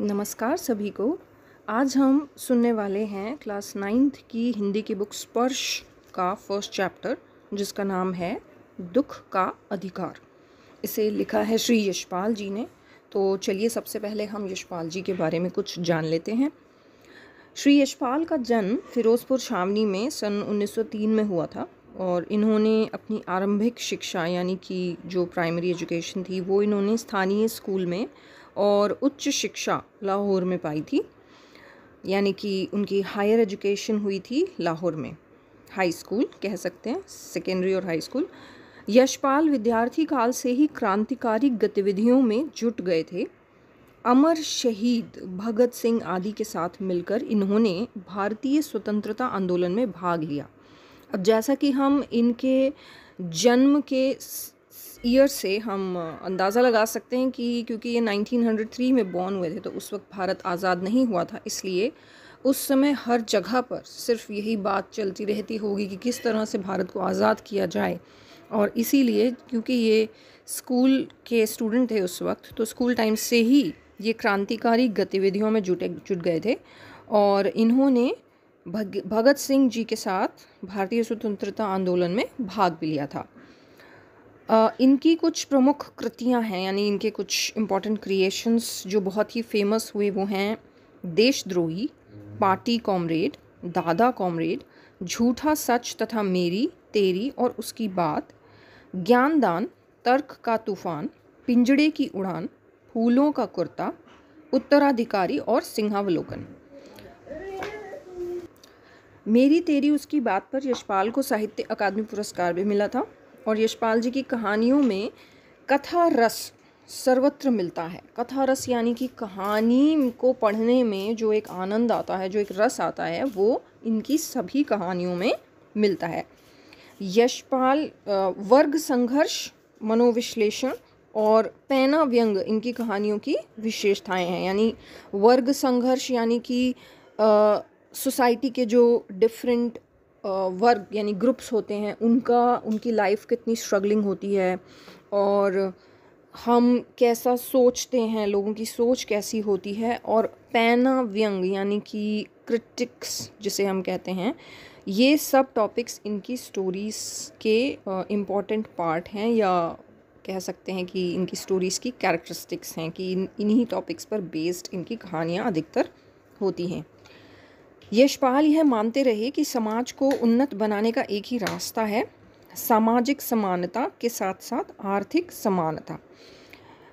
नमस्कार सभी को आज हम सुनने वाले हैं क्लास नाइन्थ की हिंदी की बुक स्पर्श का फर्स्ट चैप्टर जिसका नाम है दुख का अधिकार इसे लिखा है श्री यशपाल जी ने तो चलिए सबसे पहले हम यशपाल जी के बारे में कुछ जान लेते हैं श्री यशपाल का जन्म फ़िरोज़पुर छावनी में सन 1903 में हुआ था और इन्होंने अपनी आरंभिक शिक्षा यानी कि जो प्राइमरी एजुकेशन थी वो इन्होंने स्थानीय स्कूल में और उच्च शिक्षा लाहौर में पाई थी यानी कि उनकी हायर एजुकेशन हुई थी लाहौर में हाई स्कूल कह सकते हैं सेकेंडरी और हाई स्कूल यशपाल विद्यार्थी काल से ही क्रांतिकारी गतिविधियों में जुट गए थे अमर शहीद भगत सिंह आदि के साथ मिलकर इन्होंने भारतीय स्वतंत्रता आंदोलन में भाग लिया अब जैसा कि हम इनके जन्म के ईयर से हम अंदाज़ा लगा सकते हैं कि क्योंकि ये 1903 में बॉर्न हुए थे तो उस वक्त भारत आज़ाद नहीं हुआ था इसलिए उस समय हर जगह पर सिर्फ यही बात चलती रहती होगी कि किस तरह से भारत को आज़ाद किया जाए और इसीलिए क्योंकि ये स्कूल के स्टूडेंट थे उस वक्त तो स्कूल टाइम से ही ये क्रांतिकारी गतिविधियों में जुटे जुट गए थे और इन्होंने भगत सिंह जी के साथ भारतीय स्वतंत्रता आंदोलन में भाग भी लिया था इनकी कुछ प्रमुख कृतियां हैं यानी इनके कुछ इम्पॉर्टेंट क्रिएशंस जो बहुत ही फेमस हुए वो हैं देशद्रोही पार्टी कॉमरेड दादा कॉमरेड झूठा सच तथा मेरी तेरी और उसकी बात ज्ञानदान तर्क का तूफान पिंजड़े की उड़ान फूलों का कुर्ता उत्तराधिकारी और सिंहावलोकन मेरी तेरी उसकी बात पर यशपाल को साहित्य अकादमी पुरस्कार भी मिला था और यशपाल जी की कहानियों में कथा रस सर्वत्र मिलता है कथा रस यानी कि कहानी को पढ़ने में जो एक आनंद आता है जो एक रस आता है वो इनकी सभी कहानियों में मिलता है यशपाल वर्ग संघर्ष मनोविश्लेषण और पैना व्यंग इनकी कहानियों की विशेषताएं हैं यानी वर्ग संघर्ष यानी कि सोसाइटी के जो डिफरेंट वर्ग यानी ग्रुप्स होते हैं उनका उनकी लाइफ कितनी स्ट्रगलिंग होती है और हम कैसा सोचते हैं लोगों की सोच कैसी होती है और पैना व्यंग यानी कि क्रिटिक्स जिसे हम कहते हैं ये सब टॉपिक्स इनकी स्टोरीज़ के इम्पॉर्टेंट पार्ट हैं या कह सकते हैं कि इनकी स्टोरीज़ की कैरेक्टरिस्टिक्स हैं कि इन इन्हीं टॉपिक्स पर बेस्ड इनकी कहानियाँ अधिकतर होती हैं यशपाल यह मानते रहे कि समाज को उन्नत बनाने का एक ही रास्ता है सामाजिक समानता के साथ साथ आर्थिक समानता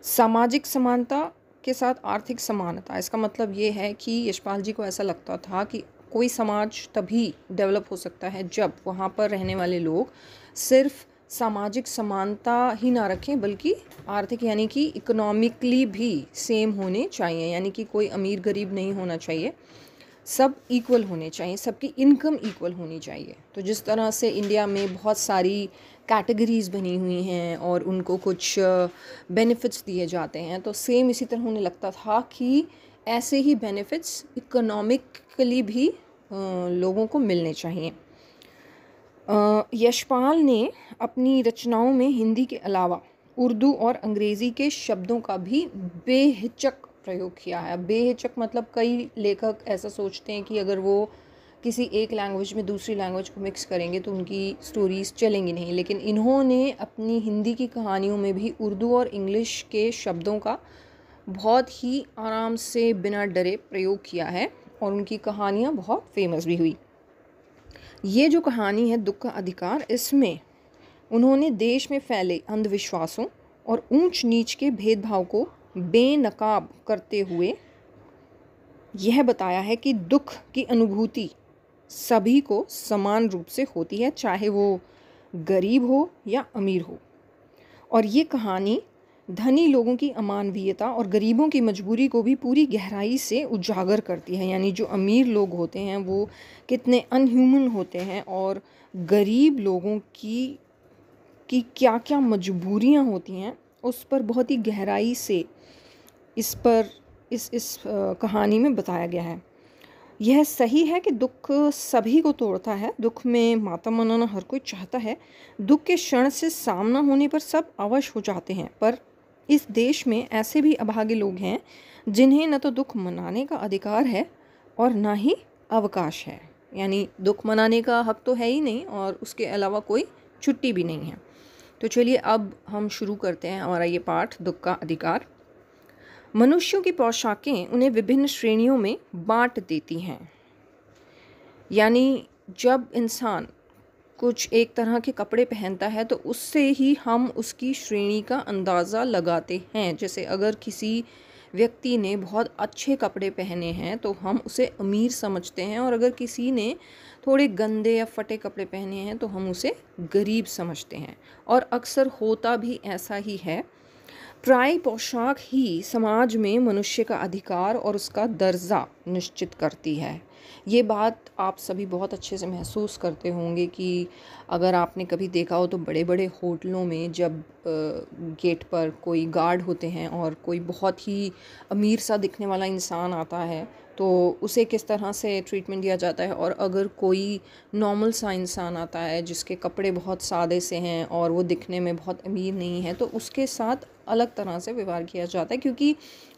सामाजिक समानता के साथ आर्थिक समानता इसका मतलब ये है कि यशपाल जी को ऐसा लगता था कि कोई समाज तभी डेवलप हो सकता है जब वहाँ पर रहने वाले लोग सिर्फ सामाजिक समानता ही ना रखें बल्कि आर्थिक यानी कि इकोनॉमिकली भी सेम होने चाहिए यानी कि कोई अमीर गरीब नहीं होना चाहिए सब इक्वल होने चाहिए सबकी इनकम इक्वल होनी चाहिए तो जिस तरह से इंडिया में बहुत सारी कैटेगरीज़ बनी हुई हैं और उनको कुछ बेनिफिट्स दिए जाते हैं तो सेम इसी तरह उन्हें लगता था कि ऐसे ही बेनिफिट्स इकोनॉमिकली भी लोगों को मिलने चाहिए यशपाल ने अपनी रचनाओं में हिंदी के अलावा उर्दू और अंग्रेज़ी के शब्दों का भी बेहिचक प्रयोग किया है बेहिचक मतलब कई लेखक ऐसा सोचते हैं कि अगर वो किसी एक लैंग्वेज में दूसरी लैंग्वेज को मिक्स करेंगे तो उनकी स्टोरीज़ चलेंगी नहीं लेकिन इन्होंने अपनी हिंदी की कहानियों में भी उर्दू और इंग्लिश के शब्दों का बहुत ही आराम से बिना डरे प्रयोग किया है और उनकी कहानियाँ बहुत फेमस भी हुई ये जो कहानी है दुख का अधिकार इसमें उन्होंने देश में फैले अंधविश्वासों और ऊंच नीच के भेदभाव को बेनकाब करते हुए यह बताया है कि दुख की अनुभूति सभी को समान रूप से होती है चाहे वो गरीब हो या अमीर हो और ये कहानी धनी लोगों की अमानवीयता और गरीबों की मजबूरी को भी पूरी गहराई से उजागर करती है यानी जो अमीर लोग होते हैं वो कितने अनह्यूमन होते हैं और गरीब लोगों की की क्या क्या मजबूरियां होती हैं उस पर बहुत ही गहराई से इस पर इस इस कहानी में बताया गया है यह सही है कि दुख सभी को तोड़ता है दुख में माता मनाना हर कोई चाहता है दुख के क्षण से सामना होने पर सब अवश्य हो जाते हैं पर इस देश में ऐसे भी अभागे लोग हैं जिन्हें न तो दुख मनाने का अधिकार है और ना ही अवकाश है यानी दुख मनाने का हक तो है ही नहीं और उसके अलावा कोई छुट्टी भी नहीं है तो चलिए अब हम शुरू करते हैं हमारा ये पाठ दुख का अधिकार मनुष्यों की पोशाकें उन्हें विभिन्न श्रेणियों में बांट देती हैं यानी जब इंसान कुछ एक तरह के कपड़े पहनता है तो उससे ही हम उसकी श्रेणी का अंदाज़ा लगाते हैं जैसे अगर किसी व्यक्ति ने बहुत अच्छे कपड़े पहने हैं तो हम उसे अमीर समझते हैं और अगर किसी ने थोड़े गंदे या फटे कपड़े पहने हैं तो हम उसे गरीब समझते हैं और अक्सर होता भी ऐसा ही है प्राय पोशाक ही समाज में मनुष्य का अधिकार और उसका दर्जा निश्चित करती है ये बात आप सभी बहुत अच्छे से महसूस करते होंगे कि अगर आपने कभी देखा हो तो बड़े बड़े होटलों में जब गेट पर कोई गार्ड होते हैं और कोई बहुत ही अमीर सा दिखने वाला इंसान आता है तो उसे किस तरह से ट्रीटमेंट दिया जाता है और अगर कोई नॉर्मल सा इंसान आता है जिसके कपड़े बहुत सादे से हैं और वो दिखने में बहुत अमीर नहीं है तो उसके साथ अलग तरह से व्यवहार किया जाता है क्योंकि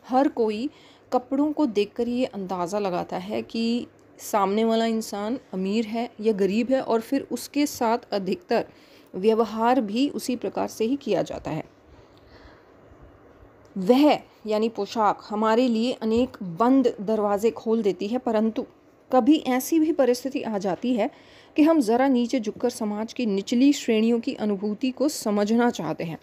हर कोई कपड़ों को देखकर ये अंदाज़ा लगाता है कि सामने वाला इंसान अमीर है या गरीब है और फिर उसके साथ अधिकतर व्यवहार भी उसी प्रकार से ही किया जाता है वह यानी पोशाक हमारे लिए अनेक बंद दरवाजे खोल देती है परंतु कभी ऐसी भी परिस्थिति आ जाती है कि हम ज़रा नीचे झुककर समाज की निचली श्रेणियों की अनुभूति को समझना चाहते हैं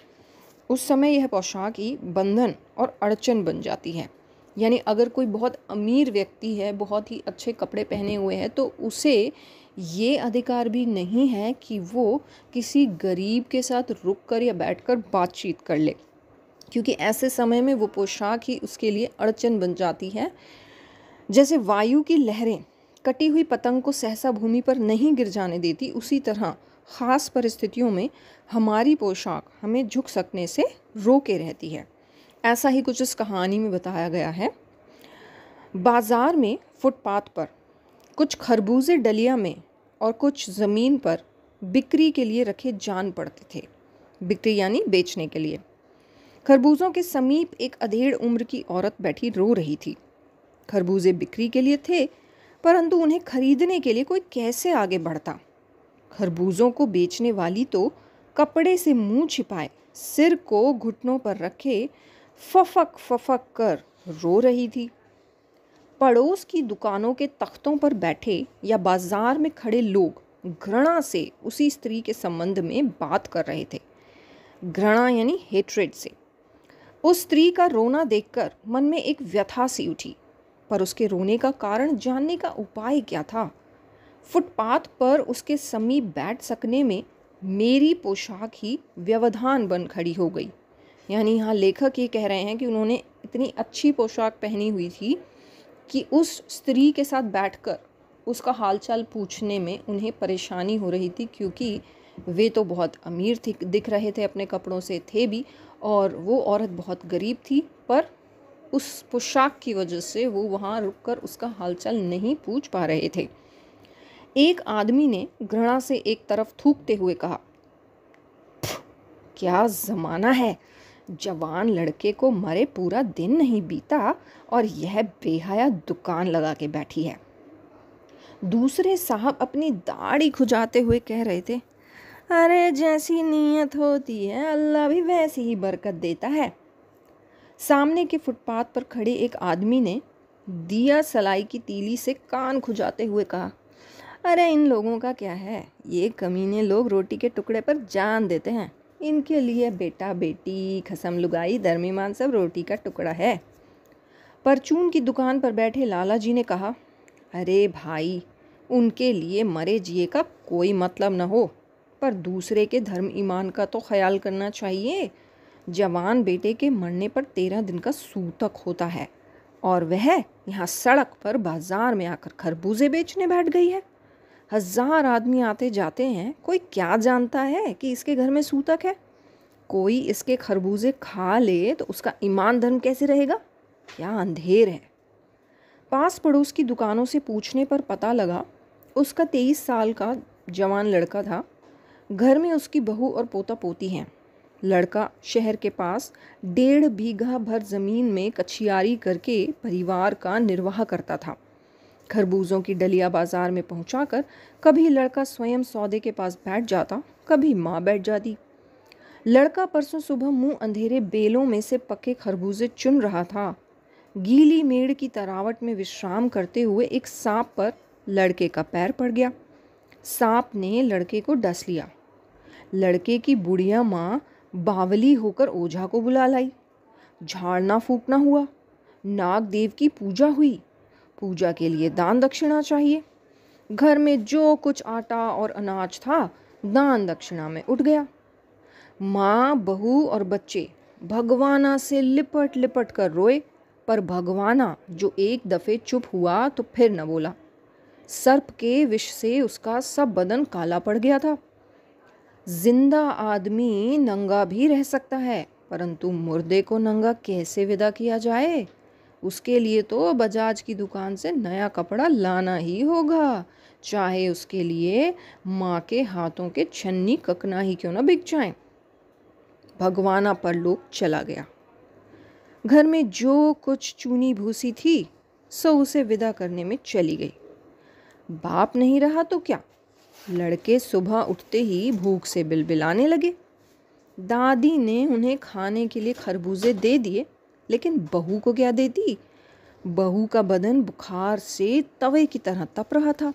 उस समय यह पोशाक ही बंधन और अड़चन बन जाती है यानी अगर कोई बहुत अमीर व्यक्ति है बहुत ही अच्छे कपड़े पहने हुए हैं तो उसे ये अधिकार भी नहीं है कि वो किसी गरीब के साथ रुक कर या बैठ कर बातचीत कर ले क्योंकि ऐसे समय में वो पोशाक ही उसके लिए अड़चन बन जाती है जैसे वायु की लहरें कटी हुई पतंग को सहसा भूमि पर नहीं गिर जाने देती उसी तरह ख़ास परिस्थितियों में हमारी पोशाक हमें झुक सकने से रोके रहती है ऐसा ही कुछ इस कहानी में बताया गया है बाज़ार में फुटपाथ पर कुछ खरबूजे डलिया में और कुछ ज़मीन पर बिक्री के लिए रखे जान पड़ते थे बिक्री यानी बेचने के लिए खरबूजों के समीप एक अधेड़ उम्र की औरत बैठी रो रही थी खरबूजे बिक्री के लिए थे परंतु उन्हें खरीदने के लिए कोई कैसे आगे बढ़ता खरबूजों को बेचने वाली तो कपड़े से मुंह छिपाए सिर को घुटनों पर रखे फफक फफक कर रो रही थी पड़ोस की दुकानों के तख्तों पर बैठे या बाजार में खड़े लोग घृणा से उसी स्त्री के संबंध में बात कर रहे थे घृणा यानी हेट्रेड से उस स्त्री का रोना देखकर मन में एक व्यथा सी उठी पर उसके रोने का कारण जानने का उपाय क्या था फुटपाथ पर उसके समीप बैठ सकने में मेरी पोशाक ही व्यवधान बन खड़ी हो गई यानी यहाँ लेखक ये कह रहे हैं कि उन्होंने इतनी अच्छी पोशाक पहनी हुई थी कि उस स्त्री के साथ बैठकर उसका हालचाल पूछने में उन्हें परेशानी हो रही थी क्योंकि वे तो बहुत अमीर थी दिख रहे थे अपने कपड़ों से थे भी और वो औरत बहुत गरीब थी पर उस पोशाक की वजह से वो वहाँ रुक कर उसका हालचाल नहीं पूछ पा रहे थे एक आदमी ने घृणा से एक तरफ थूकते हुए कहा क्या ज़माना है जवान लड़के को मरे पूरा दिन नहीं बीता और यह बेहया दुकान लगा के बैठी है दूसरे साहब अपनी दाढ़ी खुजाते हुए कह रहे थे अरे जैसी नीयत होती है अल्लाह भी वैसी ही बरकत देता है सामने के फुटपाथ पर खड़े एक आदमी ने दिया सलाई की तीली से कान खुजाते हुए कहा अरे इन लोगों का क्या है ये कमीने लोग रोटी के टुकड़े पर जान देते हैं इनके लिए बेटा बेटी खसम लुगाई दरमीमान सब रोटी का टुकड़ा है परचून की दुकान पर बैठे लाला जी ने कहा अरे भाई उनके लिए मरे जिए का कोई मतलब न हो पर दूसरे के धर्म ईमान का तो ख्याल करना चाहिए जवान बेटे के मरने पर तेरह दिन का सूतक होता है और वह यहाँ सड़क पर बाजार में आकर खरबूजे बेचने बैठ गई है हज़ार आदमी आते जाते हैं कोई क्या जानता है कि इसके घर में सूतक है कोई इसके खरबूजे खा ले तो उसका ईमान धर्म कैसे रहेगा क्या अंधेर है पास पड़ोस की दुकानों से पूछने पर पता लगा उसका तेईस साल का जवान लड़का था घर में उसकी बहू और पोता पोती हैं लड़का शहर के पास डेढ़ बीघा भर ज़मीन में कछियारी करके परिवार का निर्वाह करता था खरबूजों की डलिया बाजार में पहुंचाकर कभी लड़का स्वयं सौदे के पास बैठ जाता कभी माँ बैठ जाती लड़का परसों सुबह मुंह अंधेरे बेलों में से पके खरबूजे चुन रहा था गीली मेड़ की तरावट में विश्राम करते हुए एक सांप पर लड़के का पैर पड़ गया सांप ने लड़के को डस लिया लड़के की बुढ़िया माँ बावली होकर ओझा को बुला लाई झाड़ना फूकना हुआ नाग देव की पूजा हुई पूजा के लिए दान दक्षिणा चाहिए घर में जो कुछ आटा और अनाज था दान दक्षिणा में उठ गया माँ बहू और बच्चे भगवाना से लिपट लिपट कर रोए पर भगवाना जो एक दफ़े चुप हुआ तो फिर न बोला सर्प के विष से उसका सब बदन काला पड़ गया था जिंदा आदमी नंगा भी रह सकता है परंतु मुर्दे को नंगा कैसे विदा किया जाए उसके लिए तो बजाज की दुकान से नया कपड़ा लाना ही होगा चाहे उसके लिए माँ के हाथों के छन्नी ककना ही क्यों ना बिक जाए भगवाना पर लोग चला गया घर में जो कुछ चूनी भूसी थी सो उसे विदा करने में चली गई बाप नहीं रहा तो क्या लड़के सुबह उठते ही भूख से बिलबिलाने लगे दादी ने उन्हें खाने के लिए खरबूजे दे दिए लेकिन बहू को क्या देती बहू का बदन बुखार से तवे की तरह तप रहा था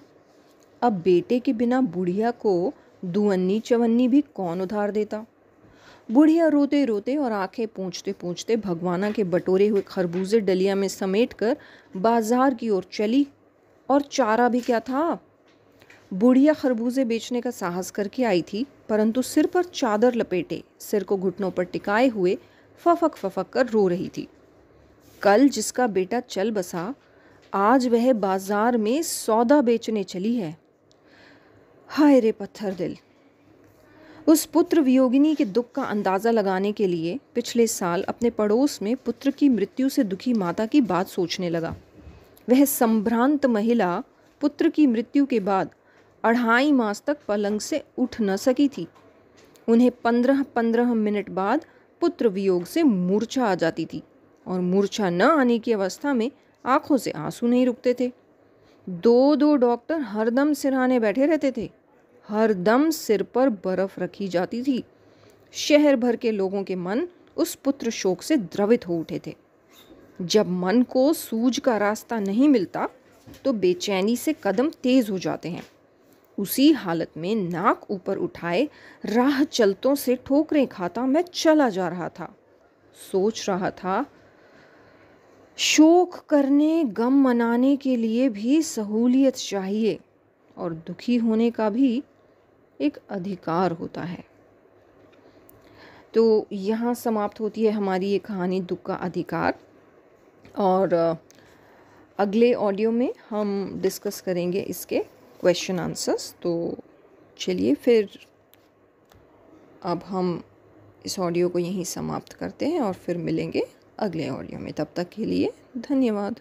अब बेटे के बिना बुढ़िया को दुअन्नी चवन्नी भी कौन उधार देता बुढ़िया रोते रोते और आंखें पूछते पूछते भगवाना के बटोरे हुए खरबूजे डलिया में समेट कर बाजार की ओर चली और चारा भी क्या था बुढ़िया खरबूजे बेचने का साहस करके आई थी परंतु सिर पर चादर लपेटे सिर को घुटनों पर टिकाए हुए फफक फफक कर रो रही थी कल जिसका बेटा चल बसा आज वह बाजार में सौदा बेचने चली है हाय रे पत्थर दिल उस पुत्र वियोगिनी के दुख का अंदाज़ा लगाने के लिए पिछले साल अपने पड़ोस में पुत्र की मृत्यु से दुखी माता की बात सोचने लगा वह संभ्रांत महिला पुत्र की मृत्यु के बाद अढ़ाई मास तक पलंग से उठ न सकी थी उन्हें पंद्रह पंद्रह मिनट बाद पुत्र वियोग से मूर्छा आ जाती थी और मूर्छा न आने की अवस्था में आंखों से आंसू नहीं रुकते थे दो दो डॉक्टर हरदम सिरहाने बैठे रहते थे हरदम सिर पर बर्फ रखी जाती थी शहर भर के लोगों के मन उस पुत्र शोक से द्रवित हो उठे थे जब मन को सूझ का रास्ता नहीं मिलता तो बेचैनी से कदम तेज हो जाते हैं उसी हालत में नाक ऊपर उठाए राह चलतों से ठोकरें खाता मैं चला जा रहा था सोच रहा था शोक करने गम मनाने के लिए भी सहूलियत चाहिए और दुखी होने का भी एक अधिकार होता है तो यहाँ समाप्त होती है हमारी ये कहानी दुख का अधिकार और अगले ऑडियो में हम डिस्कस करेंगे इसके क्वेश्चन आंसर्स तो चलिए फिर अब हम इस ऑडियो को यहीं समाप्त करते हैं और फिर मिलेंगे अगले ऑडियो में तब तक के लिए धन्यवाद